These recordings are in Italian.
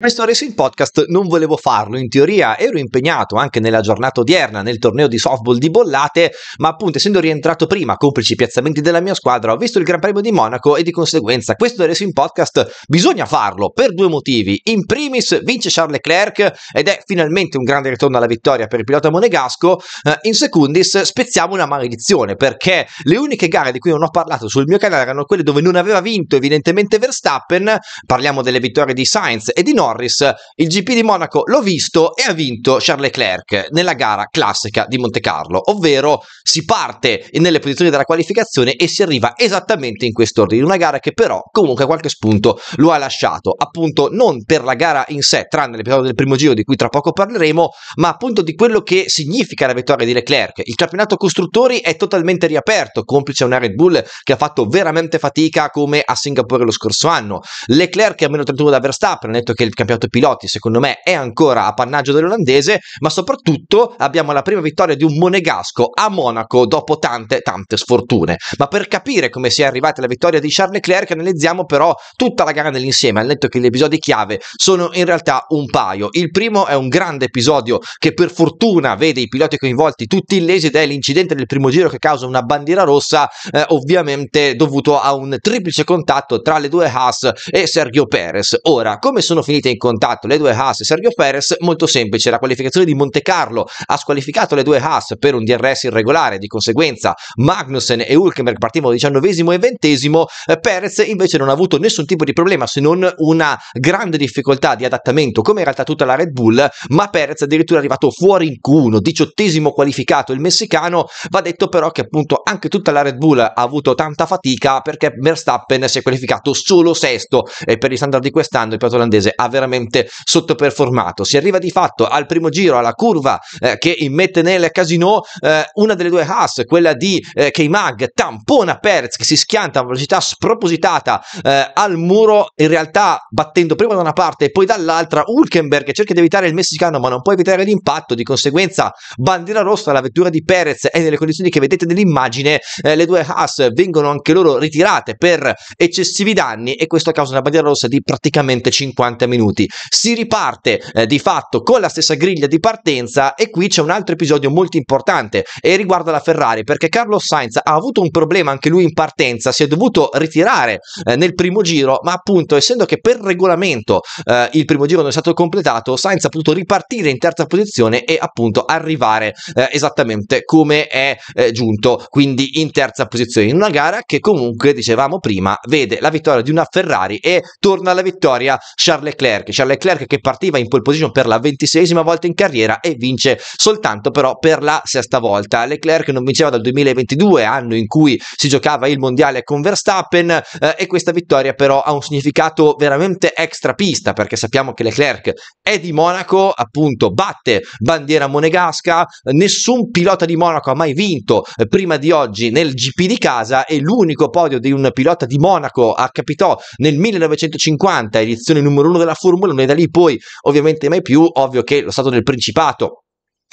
Questo Racing Podcast non volevo farlo, in teoria ero impegnato anche nella giornata odierna nel torneo di softball di Bollate, ma appunto essendo rientrato prima, complici i piazzamenti della mia squadra, ho visto il Gran Premio di Monaco e di conseguenza questo Racing Podcast bisogna farlo per due motivi. In primis vince Charles Leclerc ed è finalmente un grande ritorno alla vittoria per il pilota monegasco, eh, in secundis spezziamo una maledizione perché le uniche gare di cui non ho parlato sul mio canale erano quelle dove non aveva vinto evidentemente Verstappen, parliamo delle vittorie di Sainz e di Norris, Norris. Il GP di Monaco l'ho visto e ha vinto Charles Leclerc nella gara classica di Monte Carlo, ovvero si parte nelle posizioni della qualificazione e si arriva esattamente in quest'ordine. Una gara che però comunque a qualche spunto lo ha lasciato, appunto non per la gara in sé, tranne l'episodio del primo giro di cui tra poco parleremo, ma appunto di quello che significa la vittoria di Leclerc. Il campionato costruttori è totalmente riaperto, complice una Red Bull che ha fatto veramente fatica come a Singapore lo scorso anno. Leclerc è a meno 31 da Verstappen, ha detto che il campionato piloti, secondo me, è ancora appannaggio dell'olandese, ma soprattutto abbiamo la prima vittoria di un monegasco a Monaco dopo tante, tante sfortune. Ma per capire come si è arrivati alla vittoria di Charles Leclerc, analizziamo però tutta la gara nell'insieme. Al detto che gli episodi chiave sono in realtà un paio. Il primo è un grande episodio che per fortuna vede i piloti coinvolti tutti illesi ed è l'incidente del primo giro che causa una bandiera rossa, eh, ovviamente dovuto a un triplice contatto tra le due Haas e Sergio Perez. Ora, come sono finite mette in contatto le due Haas e Sergio Perez, molto semplice, la qualificazione di Monte Carlo ha squalificato le due Haas per un DRS irregolare, di conseguenza Magnussen e Hulkenberg partivano diciannovesimo e ventesimo, Perez invece non ha avuto nessun tipo di problema se non una grande difficoltà di adattamento come in realtà tutta la Red Bull, ma Perez addirittura è arrivato fuori in Q1, diciottesimo qualificato il messicano, va detto però che appunto anche tutta la Red Bull ha avuto tanta fatica perché Verstappen si è qualificato solo sesto e per gli standard di quest'anno il pilota olandese ha veramente sottoperformato. Si arriva di fatto al primo giro, alla curva eh, che immette nel casino eh, una delle due Haas, quella di eh, K-Mag, tampona Perez che si schianta a velocità spropositata eh, al muro, in realtà battendo prima da una parte e poi dall'altra Hulkenberg cerca di evitare il messicano ma non può evitare l'impatto, di conseguenza bandiera rossa La vettura di Perez è nelle condizioni che vedete nell'immagine eh, le due Haas vengono anche loro ritirate per eccessivi danni e questo causa una bandiera rossa di praticamente 50 minuti minuti. Si riparte eh, di fatto con la stessa griglia di partenza e qui c'è un altro episodio molto importante e eh, riguarda la Ferrari perché Carlos Sainz ha avuto un problema anche lui in partenza, si è dovuto ritirare eh, nel primo giro, ma appunto essendo che per regolamento eh, il primo giro non è stato completato, Sainz ha potuto ripartire in terza posizione e appunto arrivare eh, esattamente come è eh, giunto, quindi in terza posizione in una gara che comunque dicevamo prima vede la vittoria di una Ferrari e torna alla vittoria Charles Leclerc Leclerc. Charles Leclerc che partiva in pole position per la ventisesima volta in carriera e vince soltanto però per la sesta volta. Leclerc non vinceva dal 2022, anno in cui si giocava il mondiale con Verstappen eh, e questa vittoria però ha un significato veramente extra pista perché sappiamo che Leclerc è di Monaco, appunto batte bandiera monegasca, nessun pilota di Monaco ha mai vinto eh, prima di oggi nel GP di casa e l'unico podio di un pilota di Monaco a Capitò nel 1950, edizione numero uno della Formula 1 e da lì poi ovviamente mai più, ovvio che lo stato del Principato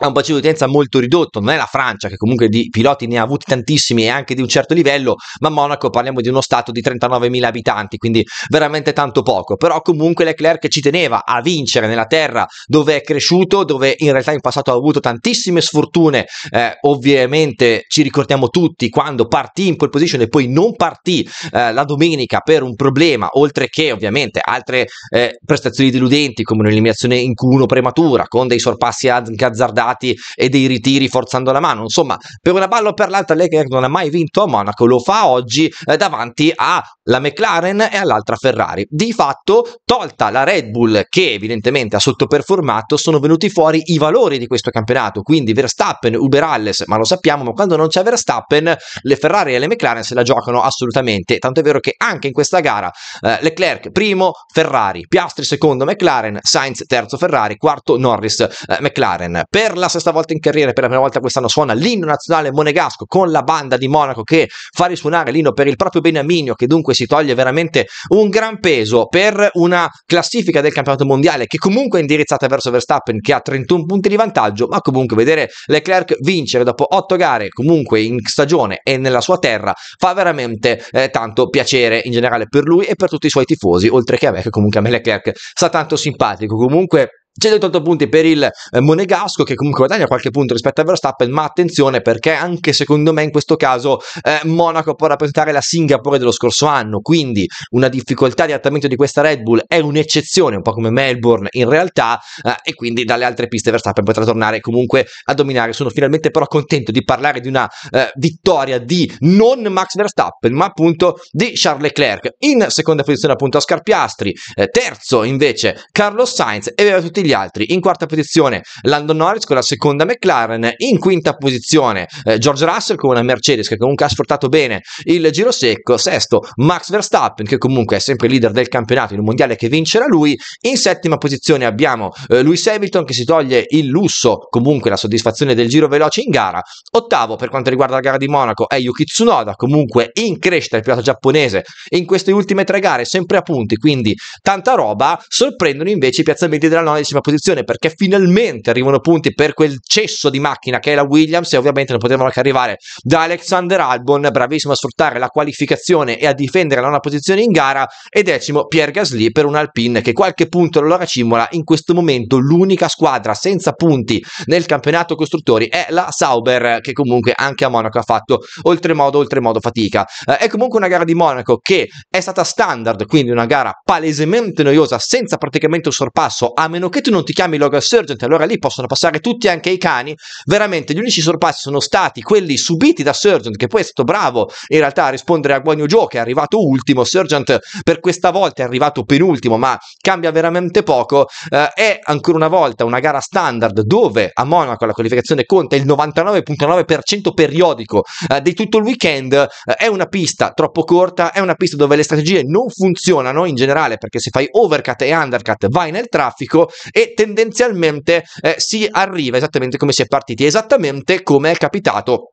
ha un bacino di utenza molto ridotto, non è la Francia che comunque di piloti ne ha avuti tantissimi e anche di un certo livello, ma Monaco parliamo di uno stato di 39.000 abitanti, quindi veramente tanto poco, però comunque Leclerc ci teneva a vincere nella terra dove è cresciuto, dove in realtà in passato ha avuto tantissime sfortune, eh, ovviamente ci ricordiamo tutti quando partì in pole position e poi non partì eh, la domenica per un problema, oltre che ovviamente altre eh, prestazioni deludenti come un'eliminazione in Q1 prematura, con dei sorpassi azzardati risultati e dei ritiri forzando la mano. Insomma, per una palla o per l'altra Leclerc non ha mai vinto a Monaco, lo fa oggi eh, davanti alla McLaren e all'altra Ferrari. Di fatto, tolta la Red Bull che evidentemente ha sottoperformato, sono venuti fuori i valori di questo campionato, quindi Verstappen, Uber Alles, ma lo sappiamo, ma quando non c'è Verstappen le Ferrari e le McLaren se la giocano assolutamente, tanto è vero che anche in questa gara eh, Leclerc primo, Ferrari, Piastri secondo, McLaren, Sainz terzo, Ferrari, quarto, Norris, eh, McLaren. Per la sesta volta in carriera, per la prima volta quest'anno suona l'inno nazionale monegasco con la banda di Monaco che fa risuonare l'inno per il proprio Beniamino che dunque si toglie veramente un gran peso per una classifica del campionato mondiale che comunque è indirizzata verso Verstappen che ha 31 punti di vantaggio, ma comunque vedere Leclerc vincere dopo 8 gare comunque in stagione e nella sua terra fa veramente eh, tanto piacere in generale per lui e per tutti i suoi tifosi, oltre che a me che comunque a me Leclerc sta tanto simpatico. Comunque 188 punti per il eh, Monegasco che comunque guadagna qualche punto rispetto a Verstappen, ma attenzione perché anche secondo me in questo caso eh, Monaco può rappresentare la Singapore dello scorso anno, quindi una difficoltà di adattamento di questa Red Bull è un'eccezione, un po' come Melbourne in realtà, eh, e quindi dalle altre piste Verstappen potrà tornare comunque a dominare. Sono finalmente però contento di parlare di una eh, vittoria di non Max Verstappen, ma appunto di Charles Leclerc. In seconda posizione appunto a Scarpiastri, eh, terzo invece Carlos Sainz e aveva tutti tutti gli altri. In quarta posizione Landon Norris con la seconda McLaren, in quinta posizione eh, George Russell con una Mercedes che comunque ha sfruttato bene il giro secco, sesto Max Verstappen che comunque è sempre leader del campionato in un mondiale che vincerà lui, in settima posizione abbiamo eh, Lewis Hamilton che si toglie il lusso, comunque la soddisfazione del giro veloce in gara, ottavo per quanto riguarda la gara di Monaco è Yuki Tsunoda comunque in crescita il pilota giapponese in queste ultime tre gare sempre a punti, quindi tanta roba, sorprendono invece i piazzamenti della, no- prossima posizione perché finalmente arrivano punti per quel cesso di macchina che è la Williams e ovviamente non potevano che arrivare da Alexander Albon, bravissimo a sfruttare la qualificazione e a difendere la nona posizione in gara e decimo Pierre Gasly per un Alpine che qualche punto lo racimola in questo momento l'unica squadra senza punti nel campionato costruttori è la Sauber che comunque anche a Monaco ha fatto oltremodo oltremodo fatica eh, è comunque una gara di Monaco che è stata standard quindi una gara palesemente noiosa senza praticamente un sorpasso a meno che che tu non ti chiami Logan Sergeant, allora lì possono passare tutti anche i cani. Veramente, gli unici sorpassi sono stati quelli subiti da Sergeant, che poi è stato bravo in realtà a rispondere a Guagno Joe, che è arrivato ultimo. Sergeant per questa volta è arrivato penultimo, ma cambia veramente poco. Eh, è ancora una volta una gara standard dove a Monaco la qualificazione conta il 99,9% periodico eh, di tutto il weekend. Eh, è una pista troppo corta, è una pista dove le strategie non funzionano in generale perché se fai overcut e undercut vai nel traffico e tendenzialmente eh, si arriva esattamente come si è partiti, esattamente come è capitato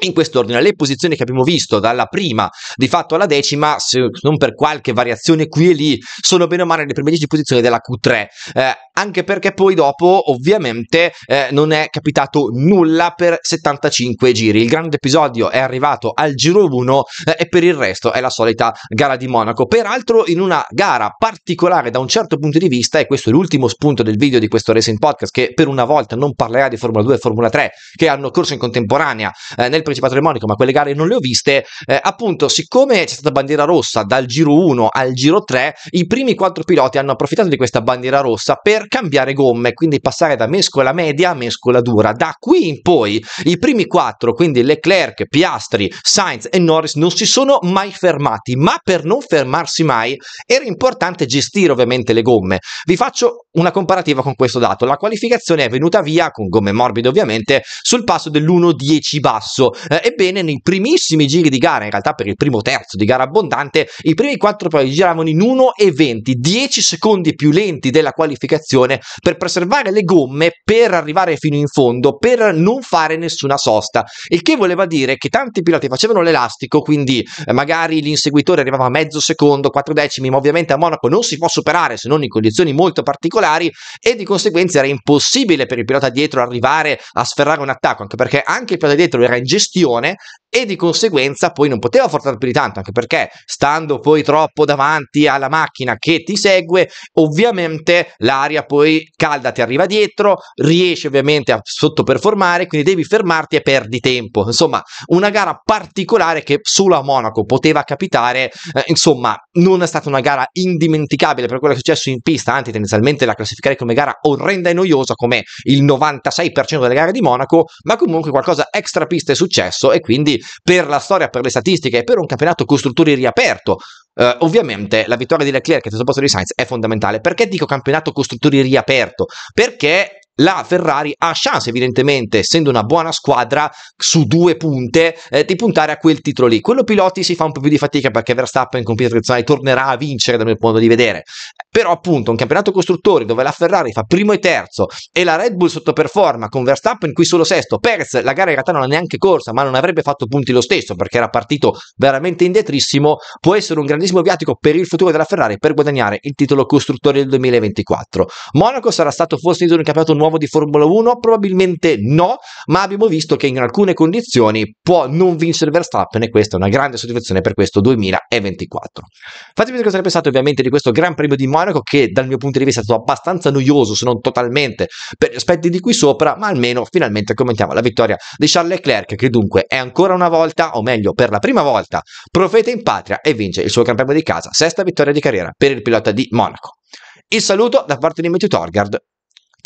in quest'ordine, le posizioni che abbiamo visto dalla prima di fatto alla decima, se non per qualche variazione qui e lì, sono bene o male le prime 10 posizioni della Q3, eh, anche perché poi dopo ovviamente eh, non è capitato nulla per 75 giri. Il grande episodio è arrivato al giro 1 eh, e per il resto è la solita gara di Monaco. Peraltro in una gara particolare da un certo punto di vista, e questo è l'ultimo spunto del video di questo Racing Podcast che per una volta non parlerà di Formula 2 e Formula 3 che hanno corso in contemporanea eh, nel Principato di Monaco, ma quelle gare non le ho viste, eh, appunto, siccome c'è stata bandiera rossa dal giro 1 al giro 3, i primi quattro piloti hanno approfittato di questa bandiera rossa per cambiare gomme, quindi passare da mescola media a mescola dura. Da qui in poi i primi quattro, quindi Leclerc, Piastri, Sainz e Norris, non si sono mai fermati, ma per non fermarsi mai era importante gestire ovviamente le gomme. Vi faccio una comparativa con questo dato. La qualificazione è venuta via, con gomme morbide ovviamente, sul passo dell'1.10 basso eh, ebbene nei primissimi giri di gara, in realtà per il primo terzo di gara abbondante, i primi quattro poi giravano in 1,20, 10 secondi più lenti della qualificazione per preservare le gomme, per arrivare fino in fondo, per non fare nessuna sosta, il che voleva dire che tanti piloti facevano l'elastico, quindi eh, magari l'inseguitore arrivava a mezzo secondo, quattro decimi, ma ovviamente a Monaco non si può superare se non in condizioni molto particolari e di conseguenza era impossibile per il pilota dietro arrivare a sferrare un attacco, anche perché anche il pilota dietro era in giro gestione e di conseguenza poi non poteva forzare più di tanto, anche perché stando poi troppo davanti alla macchina che ti segue, ovviamente l'aria poi calda ti arriva dietro, riesci ovviamente a sottoperformare, quindi devi fermarti e perdi tempo. Insomma, una gara particolare che solo a Monaco poteva capitare, eh, insomma, non è stata una gara indimenticabile per quello che è successo in pista, anzi tendenzialmente la classificherei come gara orrenda e noiosa come il 96% delle gare di Monaco, ma comunque qualcosa extra pista è successo successo e quindi per la storia, per le statistiche e per un campionato costruttori riaperto Uh, ovviamente la vittoria di Leclerc che è posto di Sainz è fondamentale. Perché dico campionato costruttori riaperto? Perché la Ferrari ha chance evidentemente, essendo una buona squadra, su due punte, eh, di puntare a quel titolo lì. Quello piloti si fa un po' più di fatica perché Verstappen con Pietro tradizionale tornerà a vincere dal mio punto di vedere. Però appunto un campionato costruttori dove la Ferrari fa primo e terzo e la Red Bull sottoperforma con Verstappen qui solo sesto, Perez la gara in realtà non ha neanche corsa ma non avrebbe fatto punti lo stesso perché era partito veramente indietrissimo, può essere un grandissimo viatico per il futuro della Ferrari per guadagnare il titolo costruttore del 2024. Monaco sarà stato forse un campionato nuovo nuovo di Formula 1? Probabilmente no, ma abbiamo visto che in alcune condizioni può non vincere Verstappen e questa è una grande soddisfazione per questo 2024. Fatemi sapere cosa ne pensate ovviamente di questo Gran Premio di Monaco che dal mio punto di vista è stato abbastanza noioso se non totalmente per gli aspetti di qui sopra, ma almeno finalmente commentiamo la vittoria di Charles Leclerc che dunque è ancora una volta, o meglio per la prima volta, profeta in patria e vince il suo Gran Premio di casa, sesta vittoria di carriera per il pilota di Monaco. Il saluto da parte di Matthew Torgard